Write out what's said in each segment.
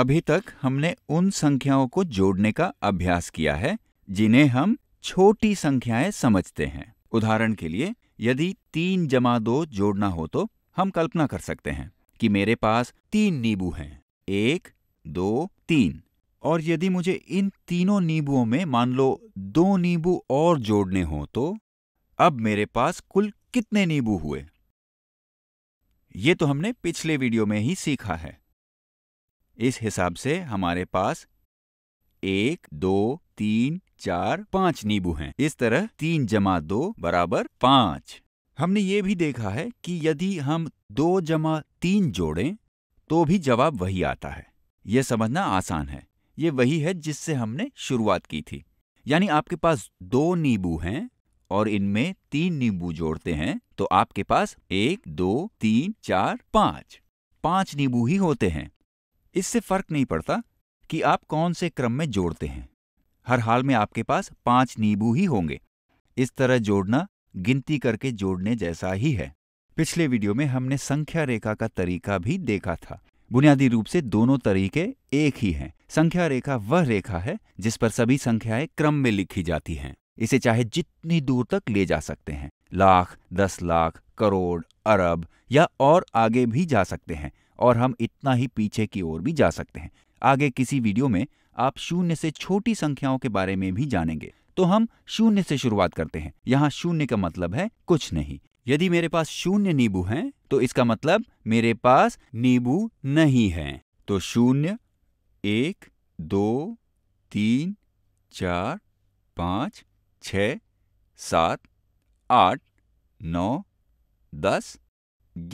अभी तक हमने उन संख्याओं को जोड़ने का अभ्यास किया है जिन्हें हम छोटी संख्याएं समझते हैं उदाहरण के लिए यदि तीन जमा दो जोड़ना हो तो हम कल्पना कर सकते हैं कि मेरे पास तीन नींबू हैं एक दो तीन और यदि मुझे इन तीनों नींबुओं में मान लो दो नींबू और जोड़ने हों तो अब मेरे पास कुल कितने नींबू हुए ये तो हमने पिछले वीडियो में ही सीखा है इस हिसाब से हमारे पास एक दो तीन चार पांच नींबू हैं। इस तरह तीन जमा दो बराबर पांच हमने ये भी देखा है कि यदि हम दो जमा तीन जोड़ें तो भी जवाब वही आता है यह समझना आसान है ये वही है जिससे हमने शुरुआत की थी यानी आपके पास दो नींबू हैं और इनमें तीन नींबू जोड़ते हैं तो आपके पास एक दो तीन चार पांच पांच नींबू ही होते हैं इससे फर्क नहीं पड़ता कि आप कौन से क्रम में जोड़ते हैं हर हाल में आपके पास पांच नींबू ही होंगे इस तरह जोड़ना गिनती करके जोड़ने जैसा ही है पिछले वीडियो में हमने संख्या रेखा का तरीका भी देखा था बुनियादी रूप से दोनों तरीके एक ही हैं संख्या रेखा वह रेखा है जिस पर सभी संख्याएं क्रम में लिखी जाती हैं इसे चाहे जितनी दूर तक ले जा सकते हैं लाख दस लाख करोड़ अरब या और आगे भी जा सकते हैं और हम इतना ही पीछे की ओर भी जा सकते हैं आगे किसी वीडियो में आप शून्य से छोटी संख्याओं के बारे में भी जानेंगे तो हम शून्य से शुरुआत करते हैं यहाँ शून्य का मतलब है कुछ नहीं यदि मेरे पास शून्य नींबू हैं तो इसका मतलब मेरे पास नींबू नहीं है तो शून्य एक दो तीन चार पाँच छ सात आठ नौ दस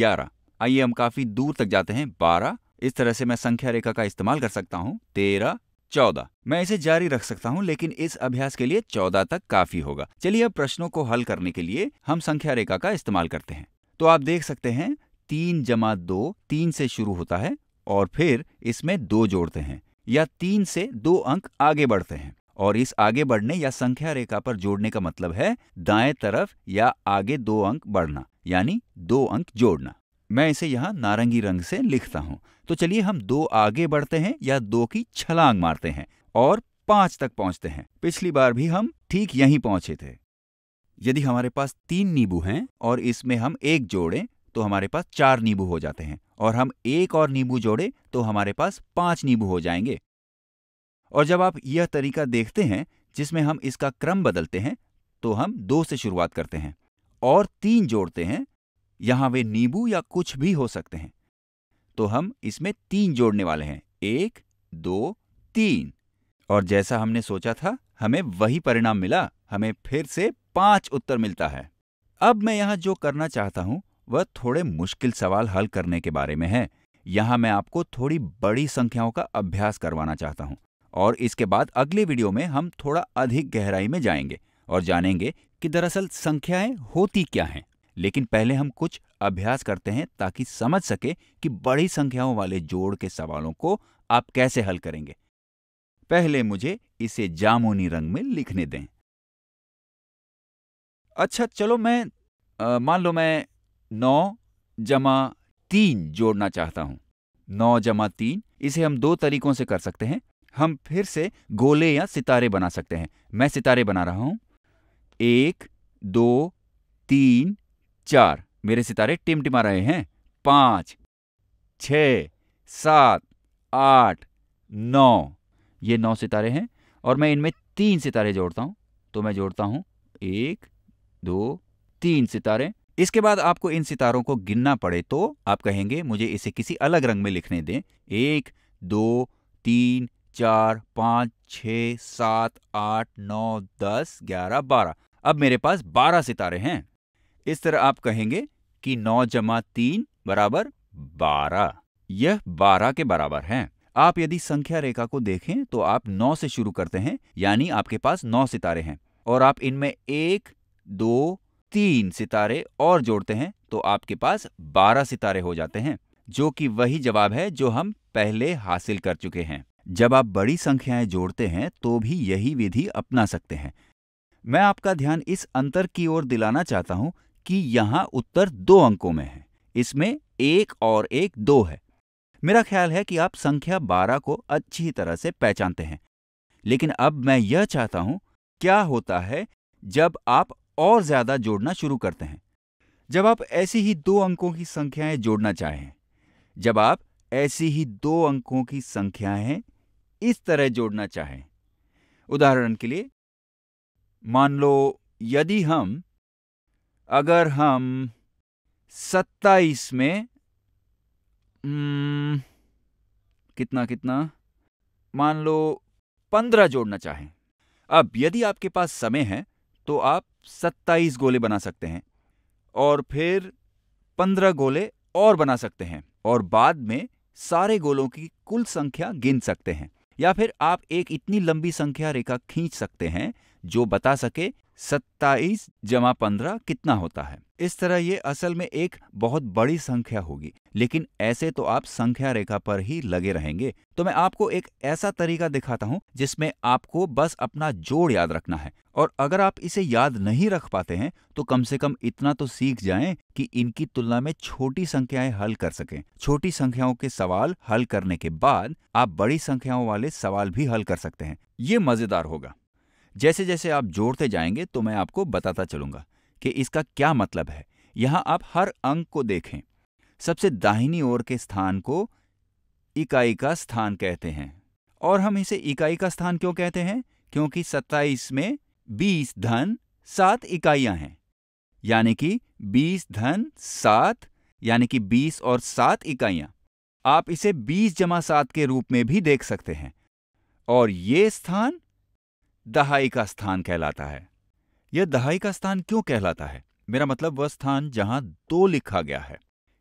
ग्यारह आइए हम काफी दूर तक जाते हैं बारह इस तरह से मैं संख्या रेखा का इस्तेमाल कर सकता हूँ तेरह चौदह मैं इसे जारी रख सकता हूँ लेकिन इस अभ्यास के लिए चौदह तक काफी होगा चलिए अब प्रश्नों को हल करने के लिए हम संख्या रेखा का इस्तेमाल करते हैं तो आप देख सकते हैं तीन जमा दो तीन से शुरू होता है और फिर इसमें दो जोड़ते हैं या तीन से दो अंक आगे बढ़ते हैं और इस आगे बढ़ने या संख्या रेखा पर जोड़ने का मतलब है दाएं तरफ या आगे दो अंक बढ़ना यानी दो अंक जोड़ना मैं इसे यहां नारंगी रंग से लिखता हूं तो चलिए हम दो आगे बढ़ते हैं या दो की छलांग मारते हैं और पांच तक पहुंचते हैं पिछली बार भी हम ठीक यहीं पहुंचे थे यदि हमारे पास तीन नींबू हैं और इसमें हम एक जोड़ें तो हमारे पास चार नींबू हो जाते हैं और हम एक और नींबू जोड़े तो हमारे पास पांच नींबू हो जाएंगे और जब आप यह तरीका देखते हैं जिसमें हम इसका क्रम बदलते हैं तो हम दो से शुरुआत करते हैं और तीन जोड़ते हैं यहां वे नींबू या कुछ भी हो सकते हैं तो हम इसमें तीन जोड़ने वाले हैं एक दो तीन और जैसा हमने सोचा था हमें वही परिणाम मिला हमें फिर से पांच उत्तर मिलता है अब मैं यहां जो करना चाहता हूं वह थोड़े मुश्किल सवाल हल करने के बारे में है यहां मैं आपको थोड़ी बड़ी संख्याओं का अभ्यास करवाना चाहता हूं और इसके बाद अगले वीडियो में हम थोड़ा अधिक गहराई में जाएंगे और जानेंगे कि दरअसल संख्याएं होती क्या हैं लेकिन पहले हम कुछ अभ्यास करते हैं ताकि समझ सके कि बड़ी संख्याओं वाले जोड़ के सवालों को आप कैसे हल करेंगे पहले मुझे इसे जामुनी रंग में लिखने दें अच्छा चलो मैं मान लो मैं नौ जमा तीन जोड़ना चाहता हूं नौ जमा तीन इसे हम दो तरीकों से कर सकते हैं हम फिर से गोले या सितारे बना सकते हैं मैं सितारे बना रहा हूं एक दो तीन चार मेरे सितारे टिमटिमा रहे हैं पांच छ सात आठ नौ ये नौ सितारे हैं और मैं इनमें तीन सितारे जोड़ता हूं तो मैं जोड़ता हूं एक दो तीन सितारे इसके बाद आपको इन सितारों को गिनना पड़े तो आप कहेंगे मुझे इसे किसी अलग रंग में लिखने दें एक दो तीन चार पाँच छ सात आठ नौ दस ग्यारह बारह अब मेरे पास बारह सितारे हैं इस तरह आप कहेंगे कि नौ जमा तीन बराबर बारह यह बारह के बराबर है आप यदि संख्या रेखा को देखें तो आप नौ से शुरू करते हैं यानी आपके पास नौ सितारे हैं और आप इनमें एक दो तीन सितारे और जोड़ते हैं तो आपके पास बारह सितारे हो जाते हैं जो कि वही जवाब है जो हम पहले हासिल कर चुके हैं जब आप बड़ी संख्याएं जोड़ते हैं तो भी यही विधि अपना सकते हैं मैं आपका ध्यान इस अंतर की ओर दिलाना चाहता हूं कि यहां उत्तर दो अंकों में है इसमें एक और एक दो है मेरा ख्याल है कि आप संख्या बारह को अच्छी तरह से पहचानते हैं लेकिन अब मैं यह चाहता हूं क्या होता है जब आप और ज्यादा जोड़ना शुरू करते हैं जब आप ऐसी ही दो अंकों की संख्याएं जोड़ना चाहें जब आप ऐसी ही दो अंकों की संख्याएं इस तरह जोड़ना चाहें उदाहरण के लिए मान लो यदि हम अगर हम सत्ताईस में हम्म, कितना कितना मान लो पंद्रह जोड़ना चाहें अब यदि आपके पास समय है तो आप सत्ताईस गोले बना सकते हैं और फिर पंद्रह गोले और बना सकते हैं और बाद में सारे गोलों की कुल संख्या गिन सकते हैं या फिर आप एक इतनी लंबी संख्या रेखा खींच सकते हैं जो बता सके सत्ताईस जमा पंद्रह कितना होता है इस तरह ये असल में एक बहुत बड़ी संख्या होगी लेकिन ऐसे तो आप संख्या रेखा पर ही लगे रहेंगे तो मैं आपको एक ऐसा तरीका दिखाता हूँ जिसमें आपको बस अपना जोड़ याद रखना है और अगर आप इसे याद नहीं रख पाते हैं तो कम से कम इतना तो सीख जाएं कि इनकी तुलना में छोटी संख्याएं हल कर सकें छोटी संख्याओं के सवाल हल करने के बाद आप बड़ी संख्याओं वाले सवाल भी हल कर सकते हैं ये मजेदार होगा जैसे जैसे आप जोड़ते जाएंगे तो मैं आपको बताता चलूंगा कि इसका क्या मतलब है यहां आप हर अंक को देखें सबसे दाहिनी ओर के स्थान को इकाई का स्थान कहते हैं और हम इसे इकाई का स्थान क्यों कहते हैं क्योंकि 27 में 20 धन सात इकाइयां हैं यानी कि 20 धन सात यानी कि 20 और सात इकाइयां आप इसे 20 जमा सात के रूप में भी देख सकते हैं और ये स्थान दहाई का स्थान कहलाता है यह दहाई का स्थान क्यों कहलाता है मेरा मतलब वह स्थान जहां दो लिखा गया है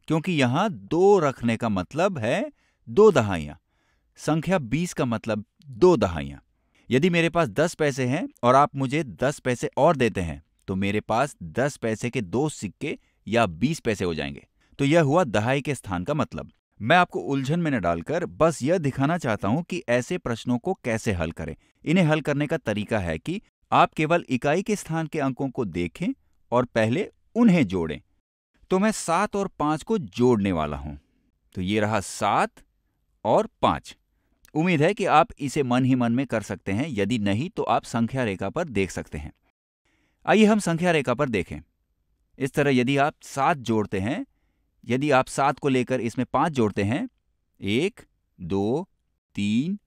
क्योंकि यहां दो रखने का मतलब है दो दहाइयां संख्या बीस का मतलब दो दहाइयां यदि मेरे पास दस पैसे हैं और आप मुझे दस पैसे और देते हैं तो मेरे पास दस पैसे के दो सिक्के या बीस पैसे हो जाएंगे तो यह हुआ दहाई के स्थान का मतलब मैं आपको उलझन में न डालकर बस यह दिखाना चाहता हूं कि ऐसे प्रश्नों को कैसे हल करें इन्हें हल करने का तरीका है कि आप केवल इकाई के स्थान के अंकों को देखें और पहले उन्हें जोड़ें तो मैं सात और पांच को जोड़ने वाला हूं तो ये रहा सात और पांच उम्मीद है कि आप इसे मन ही मन में कर सकते हैं यदि नहीं तो आप संख्या रेखा पर देख सकते हैं आइए हम संख्या रेखा पर देखें इस तरह यदि आप सात जोड़ते हैं यदि आप सात को लेकर इसमें पांच जोड़ते हैं एक दो तीन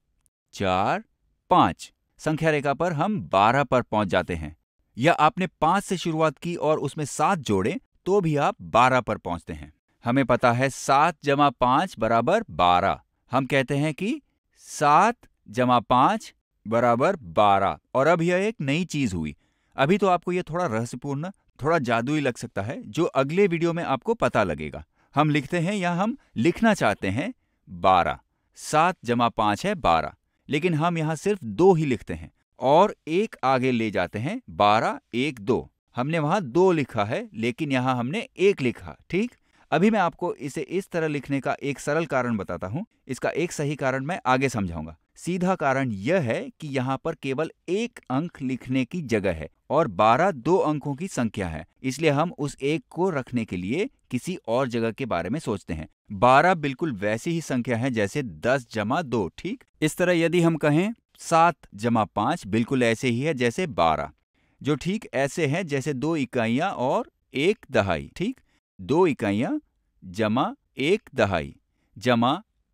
चार पांच संख्या रेखा पर हम 12 पर पहुंच जाते हैं या आपने 5 से शुरुआत की और उसमें 7 जोड़े तो भी आप 12 पर पहुंचते हैं हमें पता है 7 जमा पांच बराबर बारह हम कहते हैं कि 7 जमा पांच बराबर बारह और अब यह एक नई चीज हुई अभी तो आपको यह थोड़ा रहस्यपूर्ण थोड़ा जादुई लग सकता है जो अगले वीडियो में आपको पता लगेगा हम लिखते हैं या हम लिखना चाहते हैं बारह सात जमा पांच है बारह लेकिन हम यहाँ सिर्फ दो ही लिखते हैं और एक आगे ले जाते हैं बारह एक दो हमने वहां दो लिखा है लेकिन यहाँ हमने एक लिखा ठीक अभी मैं आपको इसे इस तरह लिखने का एक सरल कारण बताता हूँ इसका एक सही कारण मैं आगे समझाऊंगा सीधा कारण यह है कि यहाँ पर केवल एक अंक लिखने की जगह है और बारह दो अंकों की संख्या है इसलिए हम उस एक को रखने के लिए किसी और जगह के बारे में सोचते हैं बारह बिल्कुल वैसी ही संख्या है जैसे दस जमा दो ठीक इस तरह यदि हम कहें सात जमा पांच बिल्कुल ऐसे ही है जैसे बारह जो ठीक ऐसे है जैसे दो इकाइयां और एक दहाई ठीक दो इकाइयाँ जमा एक दहाई जमा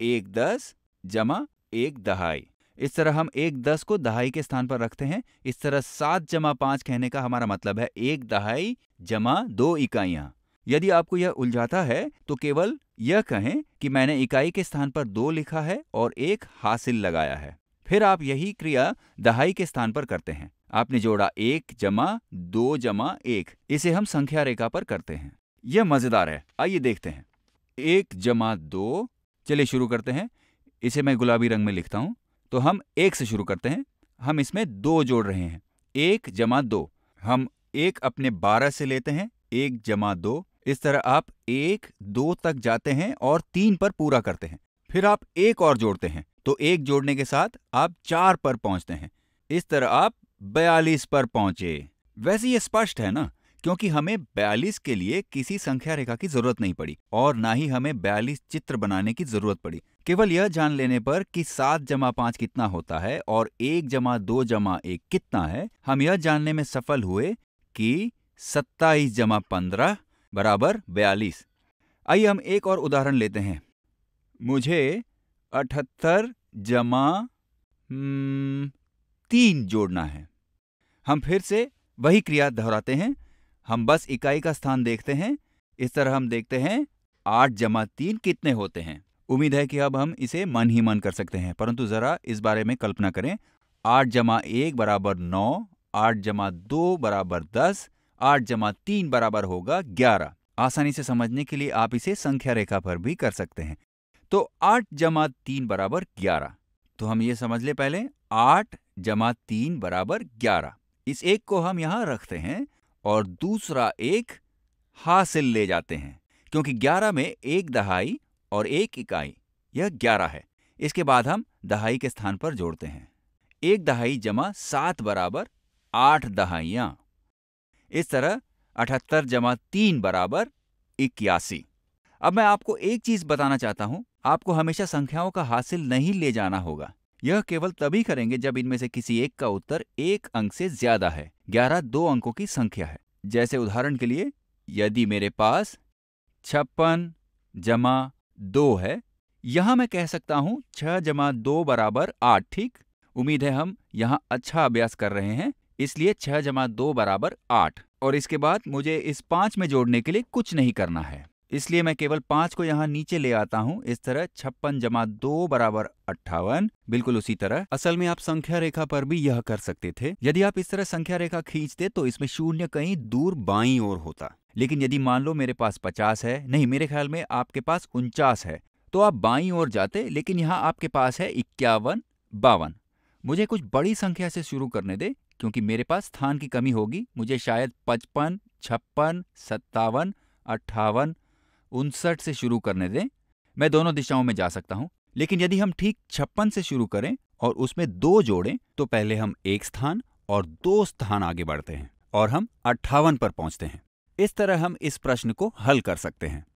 एक दस जमा एक दहाई इस तरह हम एक दस को दहाई के स्थान पर रखते हैं इस तरह सात जमा पांच कहने का हमारा मतलब है एक दहाई जमा दो इकाइयां यदि आपको यह उलझाता है तो केवल यह कहें कि मैंने इकाई के स्थान पर दो लिखा है और एक हासिल लगाया है फिर आप यही क्रिया दहाई के स्थान पर करते हैं आपने जोड़ा एक जमा दो जमा एक इसे हम संख्या रेखा पर करते हैं यह मज़ेदार है आइए देखते हैं एक जमा दो चलिए शुरू करते हैं इसे मैं गुलाबी रंग में लिखता हूं तो हम एक से शुरू करते हैं हम इसमें दो जोड़ रहे हैं एक जमा दो हम एक अपने बारह से लेते हैं एक जमा दो इस तरह आप एक दो तक जाते हैं और तीन पर पूरा करते हैं फिर आप एक और जोड़ते हैं तो एक जोड़ने के साथ आप चार पर पहुंचते हैं इस तरह आप बयालीस पर पहुंचे वैसे ये स्पष्ट है ना क्योंकि हमें बयालीस के लिए किसी संख्या रेखा की जरूरत नहीं पड़ी और ना ही हमें बयालीस चित्र बनाने की जरूरत पड़ी केवल यह जान लेने पर कि सात जमा पांच कितना होता है और एक जमा दो जमा एक कितना है हम यह जानने में सफल हुए कि सत्ताईस जमा पंद्रह बराबर बयालीस आइए हम एक और उदाहरण लेते हैं मुझे अठहत्तर जमा हम्म, तीन जोड़ना है हम फिर से वही क्रिया दोहराते हैं हम बस इकाई का स्थान देखते हैं इस तरह हम देखते हैं आठ जमा तीन कितने होते हैं उम्मीद है कि अब हम इसे मन ही मन कर सकते हैं परंतु जरा इस बारे में कल्पना करें आठ जमा एक बराबर नौ आठ जमा दो बराबर दस आठ जमा तीन बराबर होगा ग्यारह आसानी से समझने के लिए आप इसे संख्या रेखा पर भी कर सकते हैं तो आठ जमा तीन बराबर ग्यारह तो हम ये समझ ले पहले आठ जमा तीन बराबर ग्यारह इस एक को हम यहां रखते हैं और दूसरा एक हासिल ले जाते हैं क्योंकि ग्यारह में एक दहाई और एक इकाई यह ग्यारह है इसके बाद हम दहाई के स्थान पर जोड़ते हैं एक दहाई जमा सात बराबर आठ दहाइया इस तरह अठहत्तर जमा तीन बराबर इक्यासी अब मैं आपको एक चीज बताना चाहता हूं आपको हमेशा संख्याओं का हासिल नहीं ले जाना होगा यह केवल तभी करेंगे जब इनमें से किसी एक का उत्तर एक अंक से ज्यादा है ग्यारह दो अंकों की संख्या है जैसे उदाहरण के लिए यदि मेरे पास छप्पन जमा दो है यहां मैं कह सकता हूं छह जमा दो बराबर आठ ठीक उम्मीद है हम यहाँ अच्छा अभ्यास कर रहे हैं इसलिए छह जमा दो बराबर आठ और इसके बाद मुझे इस पांच में जोड़ने के लिए कुछ नहीं करना है इसलिए मैं केवल पांच को यहाँ नीचे ले आता हूँ इस तरह छप्पन जमा दो बराबर अट्ठावन बिल्कुल उसी तरह असल में आप संख्या रेखा पर भी यह कर सकते थे यदि आप इस तरह संख्या रेखा खींचते तो इसमें शून्य कहीं दूर बाई और होता लेकिन यदि मान लो मेरे पास पचास है नहीं मेरे ख्याल में आपके पास उनचास है तो आप बाई और जाते लेकिन यहाँ आपके पास है इक्यावन बावन मुझे कुछ बड़ी संख्या से शुरू करने दे क्योंकि मेरे पास स्थान की कमी होगी मुझे शायद पचपन छप्पन सत्तावन अट्ठावन उनसठ से शुरू करने दें मैं दोनों दिशाओं में जा सकता हूं लेकिन यदि हम ठीक छप्पन से शुरू करें और उसमें दो जोड़ें तो पहले हम एक स्थान और दो स्थान आगे बढ़ते हैं और हम अट्ठावन पर पहुंचते हैं इस तरह हम इस प्रश्न को हल कर सकते हैं